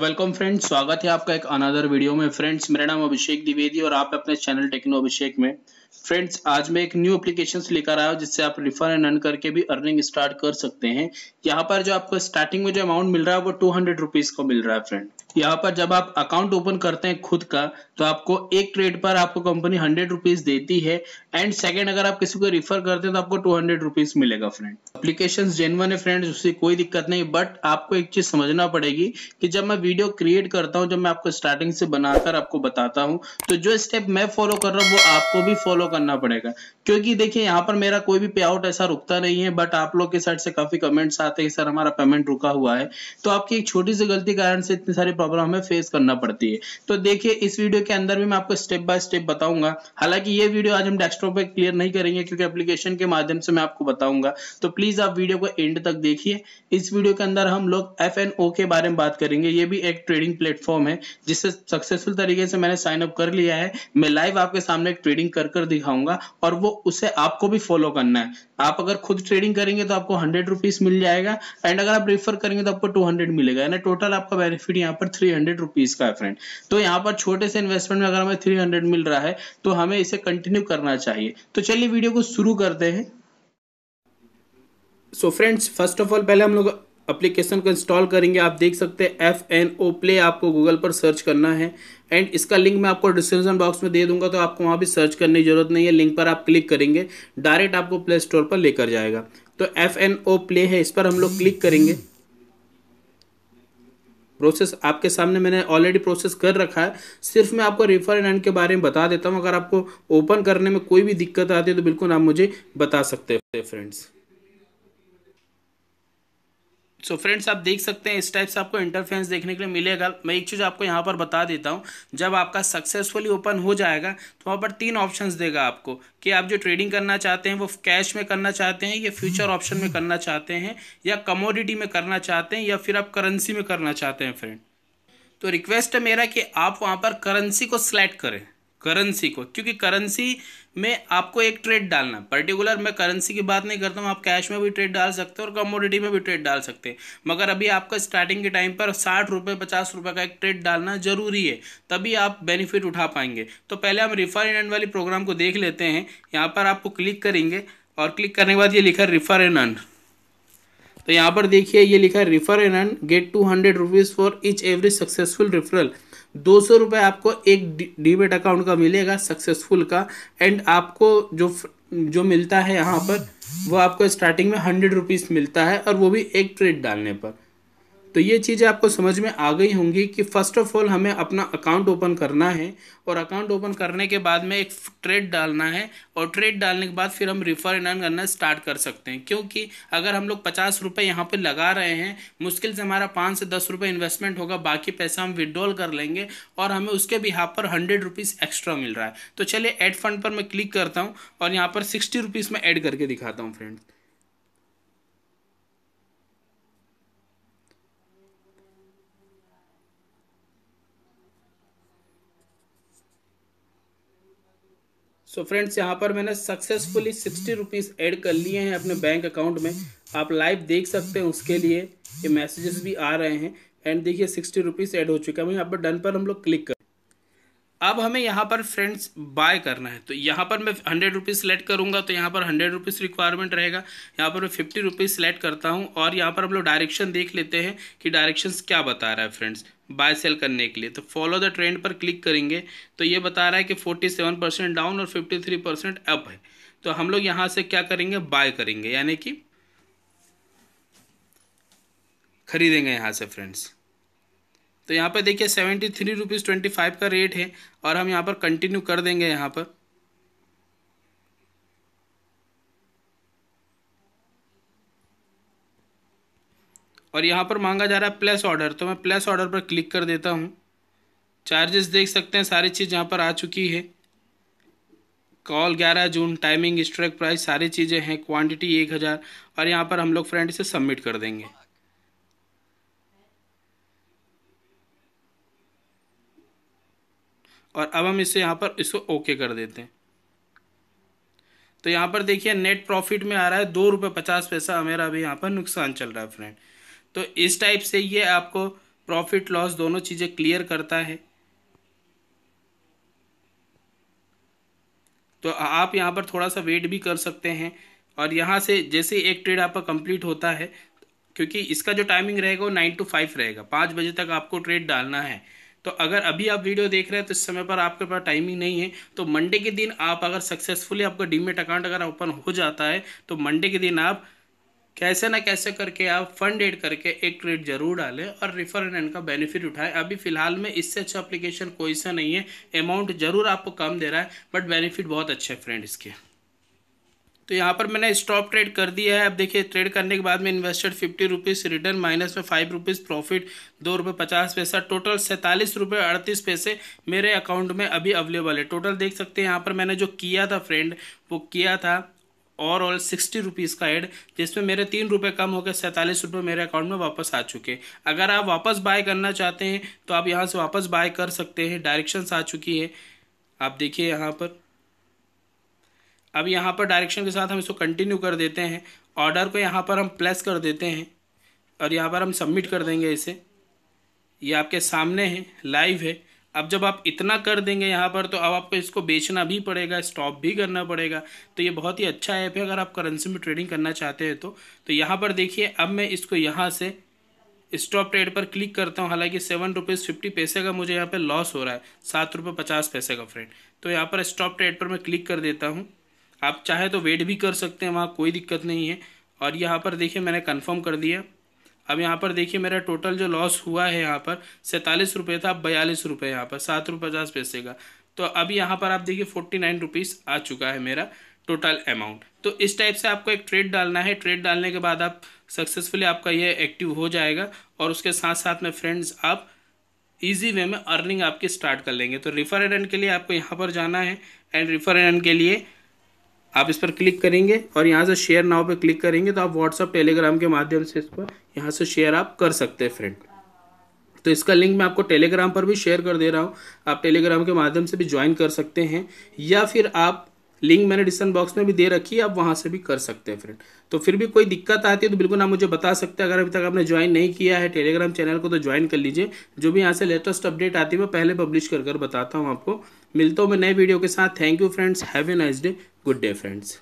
welcome friends स्वागत है आपका एक अनदर वीडियो में फ्रेंड्स मेरा नाम अभिषेक द्विवेदी और आप अपने चैनल टेक्नो अभिषेक में फ्रेंड्स आज मैं एक न्यू एप्लीकेशन लेकर आया हूँ जिससे आप रिफर एंड अर्न करके भी अर्निंग स्टार्ट कर सकते हैं यहाँ पर जो आपको स्टार्टिंग में जो अमाउंट मिल रहा है वो टू हंड्रेड रुपीज का मिल रहा है फ्रेंड यहाँ पर जब आप अकाउंट ओपन करते हैं खुद का तो आपको एक ट्रेड पर आपको कंपनी हंड्रेड रुपीज देती है एंड सेकेंड अगर आप किसी को रिफर करते हैं तो आपको टू हंड्रेड रुपीज मिलेगा फ्रेंड अप्लीकेशन जेनवन है फ्रेंड्स उससे कोई दिक्कत नहीं बट आपको एक चीज समझना पड़ेगी कि जब मैं वीडियो क्रिएट करता हूँ जब मैं आपको स्टार्टिंग से बनाकर आपको बताता हूँ तो जो स्टेप मैं फॉलो कर रहा हूँ वो आपको भी फॉलो करना पड़ेगा क्योंकि देखिए यहाँ पर मेरा कोई भी पे आउट ऐसा रुकता नहीं है बट आप लोग के साइड से काफी कमेंट्स आते हैं सर हमारा पेमेंट रुका हुआ है तो आपकी एक छोटी सी गलती कारण से इतनी सारी प्रॉब्लम हमें फेस करना पड़ती है तो देखिए इस वीडियो के अंदर भी मैं आपको स्टेप बाय स्टेप बताऊंगा हालांकि ये वीडियो आज हम डेस्कटॉप पर क्लियर नहीं करेंगे क्योंकि एप्लीकेशन के माध्यम से मैं आपको बताऊंगा तो प्लीज आप वीडियो को एंड तक देखिए इस वीडियो के अंदर हम लोग एफ के बारे में बात करेंगे ये भी एक ट्रेडिंग प्लेटफॉर्म है जिससे सक्सेसफुल तरीके से मैंने साइन अप कर लिया है मैं लाइव आपके सामने एक ट्रेडिंग कर कर दिखाऊंगा और वो उसे आपको भी फॉलो करना है आप अगर खुद ट्रेडिंग करेंगे तो आपको हंड्रेड रुपीज मिल जाएगा एंड अगर आप रिफर करेंगे तो आपको टू हंड्रेड मिलेगा यानी टोटल आपका बेनिफिट यहाँ पर थ्री हंड्रेड रुपीज का है फ्रेंड तो यहाँ पर छोटे से इन्वेस्टमेंट में अगर हमें थ्री हंड्रेड मिल रहा है तो हमें इसे कंटिन्यू करना चाहिए तो चलिए वीडियो को शुरू करते हैं so friends first of all पहले हम लोग एप्लीकेशन को इंस्टॉल करेंगे आप देख सकते हैं एफ एन ओ प्ले आपको गूगल पर सर्च करना है एंड इसका लिंक मैं आपको डिस्क्रिप्शन बॉक्स में दे दूंगा तो आपको वहाँ भी सर्च करने की जरूरत नहीं है लिंक पर आप क्लिक करेंगे डायरेक्ट आपको प्ले स्टोर पर लेकर जाएगा तो एफ एन ओ प्ले है इस पर हम लोग क्लिक करेंगे प्रोसेस आपके सामने मैंने ऑलरेडी प्रोसेस कर रखा है सिर्फ मैं आपको रिफर एंड के बारे में बता देता हूँ अगर आपको ओपन करने में कोई भी दिक्कत आती है तो बिल्कुल आप मुझे बता सकते हैं फ्रेंड्स सो so फ्रेंड्स आप देख सकते हैं इस टाइप से आपको इंटरफेंस देखने के लिए मिलेगा मैं एक चीज़ आपको यहाँ पर बता देता हूँ जब आपका सक्सेसफुली ओपन हो जाएगा तो वहाँ पर तीन ऑप्शन देगा आपको कि आप जो ट्रेडिंग करना चाहते हैं वो कैश में करना चाहते हैं या फ्यूचर ऑप्शन में करना चाहते हैं या कमोडिटी में करना चाहते हैं या फिर आप करेंसी में करना चाहते हैं फ्रेंड तो रिक्वेस्ट है मेरा कि आप वहाँ पर करेंसी को सिलेक्ट करें करेंसी को क्योंकि करेंसी में आपको एक ट्रेड डालना पर्टिकुलर मैं करेंसी की बात नहीं करता हूँ आप कैश में भी ट्रेड डाल सकते हो और कमोडिटी में भी ट्रेड डाल सकते हैं मगर अभी आपका स्टार्टिंग के टाइम पर साठ रुपये पचास रुपये का एक ट्रेड डालना जरूरी है तभी आप बेनिफिट उठा पाएंगे तो पहले हम रिफर एंड वाली प्रोग्राम को देख लेते हैं यहाँ पर आपको क्लिक करेंगे और क्लिक करने के बाद ये लिखा रिफर एंड अर्न तो यहाँ पर देखिए ये लिखा है refer and earn get two hundred rupees for each every successful referral दो सौ रुपये आपको एक डीमेट अकाउंट का मिलेगा सक्सेसफुल का एंड आपको जो जो मिलता है यहाँ पर वो आपको स्टार्टिंग में हंड्रेड रुपीज़ मिलता है और वो भी एक ट्रेड डालने पर तो ये चीज़ें आपको समझ में आ गई होंगी कि फ़र्स्ट ऑफ ऑल हमें अपना अकाउंट ओपन करना है और अकाउंट ओपन करने के बाद में एक ट्रेड डालना है और ट्रेड डालने के बाद फिर हम रिफ़र एंड अर्न करना स्टार्ट कर सकते हैं क्योंकि अगर हम लोग पचास रुपये यहाँ पर लगा रहे हैं मुश्किल से हमारा पाँच से दस रुपये इन्वेस्टमेंट होगा बाकी पैसा हम विड्रॉल कर लेंगे और हमें उसके भी यहाँ पर हंड्रेड रुपीज़ एक्स्ट्रा मिल रहा है तो चलिए एड फंड पर मैं क्लिक करता हूँ और यहाँ पर सिक्सटी रुपीज़ में ऐड करके दिखाता हूँ फ्रेंड्स सो फ्रेंड्स यहाँ पर मैंने सक्सेसफुली सिक्सटी रुपीज़ एड कर लिए हैं अपने बैंक अकाउंट में आप लाइव देख सकते हैं उसके लिए ये मैसेजेस भी आ रहे हैं एंड देखिए सिक्सटी रुपीज़ एड हो चुका है वहीं यहाँ पर डन पर हम लोग क्लिक कर अब हमें यहाँ पर फ्रेंड्स बाय करना है तो यहाँ पर मैं हंड्रेड रुपीज़ सेलेक्ट करूँगा तो यहाँ पर हंड्रेड रुपीज़ रिक्वायरमेंट रहेगा यहाँ पर मैं फिफ्टी रुपीज़ सेलेक्ट करता हूँ और यहाँ पर हम लोग डायरेक्शन देख लेते हैं कि डायरेक्शंस क्या बता रहा है फ्रेंड्स बाय सेल करने के लिए तो फॉलो द ट्रेंड पर क्लिक करेंगे तो ये बता रहा है कि 47 परसेंट डाउन और 53 परसेंट अप है तो हम लोग यहाँ से क्या करेंगे बाय करेंगे यानी कि खरीदेंगे यहाँ से फ्रेंड्स तो यहाँ पर देखिए seventy three rupees twenty five का रेट है और हम यहाँ पर कंटिन्यू कर देंगे यहाँ पर और यहाँ पर मांगा जा रहा है प्लस ऑर्डर तो मैं प्लस ऑर्डर पर क्लिक कर देता हूँ चार्जेस देख सकते हैं सारी चीज़ यहाँ पर आ चुकी है कॉल ग्यारह जून टाइमिंग स्ट्राइक प्राइस सारी चीज़ें हैं क्वांटिटी एक हज़ार और यहाँ पर हम लोग फ्रेंड इसे सबमिट कर देंगे और अब हम इसे यहाँ पर इसको ओके कर देते हैं तो यहाँ पर देखिए नेट प्रॉफिट में आ रहा है दो रुपये पचास पैसा मेरा अभी यहाँ पर नुकसान चल रहा है फ्रेंड तो इस टाइप से ये आपको प्रॉफिट लॉस दोनों चीज़ें क्लियर करता है तो आप यहाँ पर थोड़ा सा वेट भी कर सकते हैं और यहाँ से जैसे एक ट्रेड आपका कंप्लीट होता है क्योंकि इसका जो टाइमिंग रहेगा वो नाइन टू फाइव रहेगा पाँच बजे तक आपको ट्रेड डालना है तो अगर अभी आप वीडियो देख रहे हैं तो इस समय पर आपके पास टाइमिंग नहीं है तो मंडे के दिन आप अगर सक्सेसफुली आपका डीमेट अकाउंट अगर ओपन हो जाता है तो मंडे के दिन आप कैसे ना कैसे करके आप फंड एड करके एक ट्रेड जरूर डालें और रिफर एंड का बेनिफिट उठाएं अभी फिलहाल में इससे अच्छा एप्लीकेशन कोई सा नहीं है अमाउंट जरूर आपको कम दे रहा है बट बेनिफिट बहुत अच्छे है फ्रेंड इसके तो यहाँ पर मैंने स्टॉप ट्रेड कर दिया है अब देखिए ट्रेड करने के बाद में invested fifty rupees return minus में फाइव रुपीज़ प्रॉफिट दो रुपये पचास पैसा टोटल सैंतालीस रुपये अड़तीस पैसे मेरे अकाउंट में अभी अवेलेबल है टोटल देख सकते हैं यहाँ पर मैंने जो किया था फ्रेंड वो किया था और ऑल सिक्सटी रुपीज़ का ऐड जिसमें मेरे तीन रुपये कम होकर सैंतालीस रुपये मेरे अकाउंट में वापस आ चुके अगर आप वापस बाय करना चाहते हैं तो आप यहाँ से वापस बाय कर सकते हैं डायरेक्शंस आ चुकी है आप देखिए यहाँ पर अब यहाँ पर डायरेक्शन के साथ हम इसको कंटिन्यू कर देते हैं ऑर्डर को यहाँ पर हम प्लेस कर देते हैं और यहाँ पर हम सबमिट कर देंगे इसे ये आपके सामने है लाइव है अब जब आप इतना कर देंगे यहाँ पर तो अब आपको इसको बेचना भी पड़ेगा स्टॉप भी करना पड़ेगा तो ये बहुत ही अच्छा ऐप है अगर आप करेंसी में ट्रेडिंग करना चाहते हैं तो तो यहाँ पर देखिए अब मैं इसको यहाँ से स्टॉप ट्रेड पर क्लिक करता हूँ हालांकि सेवन रुपीज़ फिफ्टी पैसे का मुझे यहाँ पर लॉस हो रहा है सात रुपये पचास पैसे का फ्रेंड तो यहाँ पर स्टॉप ट्रेड पर मैं क्लिक कर देता हूँ आप चाहे तो वेट भी कर सकते हैं वहाँ कोई दिक्कत नहीं है और यहाँ पर देखिए मैंने कन्फर्म कर दिया अब यहाँ पर देखिए मेरा टोटल जो लॉस हुआ है यहाँ पर सैंतालीस रुपये था अब बयालीस रुपये यहाँ पर सात रुपये पचास पैसे का तो अभी यहाँ पर आप देखिए फोर्टी नाइन रुपीज़ आ चुका है मेरा टोटल अमाउंट तो इस टाइप से आपको एक ट्रेड डालना है ट्रेड डालने के बाद आप सक्सेसफुली आपका ये एक्टिव हो जाएगा और उसके साथ साथ में फ्रेंड्स आप इजी वे में अर्निंग आपकी स्टार्ट कर लेंगे तो रिफर एंड के लिए आपको यहाँ पर जाना है एंड रिफर एंड के लिए आप इस पर क्लिक करेंगे और यहाँ से शेयर नाव पर क्लिक करेंगे तो आप व्हाट्सअप टेलीग्राम के माध्यम से इसको यहाँ से शेयर आप कर सकते हैं फ्रेंड तो इसका लिंक मैं आपको टेलीग्राम पर भी शेयर कर दे रहा हूँ आप टेलीग्राम के माध्यम से भी ज्वाइन कर सकते हैं या फिर आप लिंक मैंने डिस्क्रिप्शन बॉक्स में भी दे रखी है आप वहाँ से भी कर सकते हैं फ्रेंड तो फिर भी कोई दिक्कत आती है तो बिल्कुल आप मुझे बता सकते हैं अगर अभी तक आपने ज्वाइन नहीं किया है टेलीग्राम चैनल को तो ज्वाइन कर लीजिए जो भी यहाँ से लेटेस्ट अपडेट आती है मैं पहले पब्लिश कर कर बताता हूँ आपको मिलता हूँ मैं नए वीडियो के साथ thank you friends have a nice day good day friends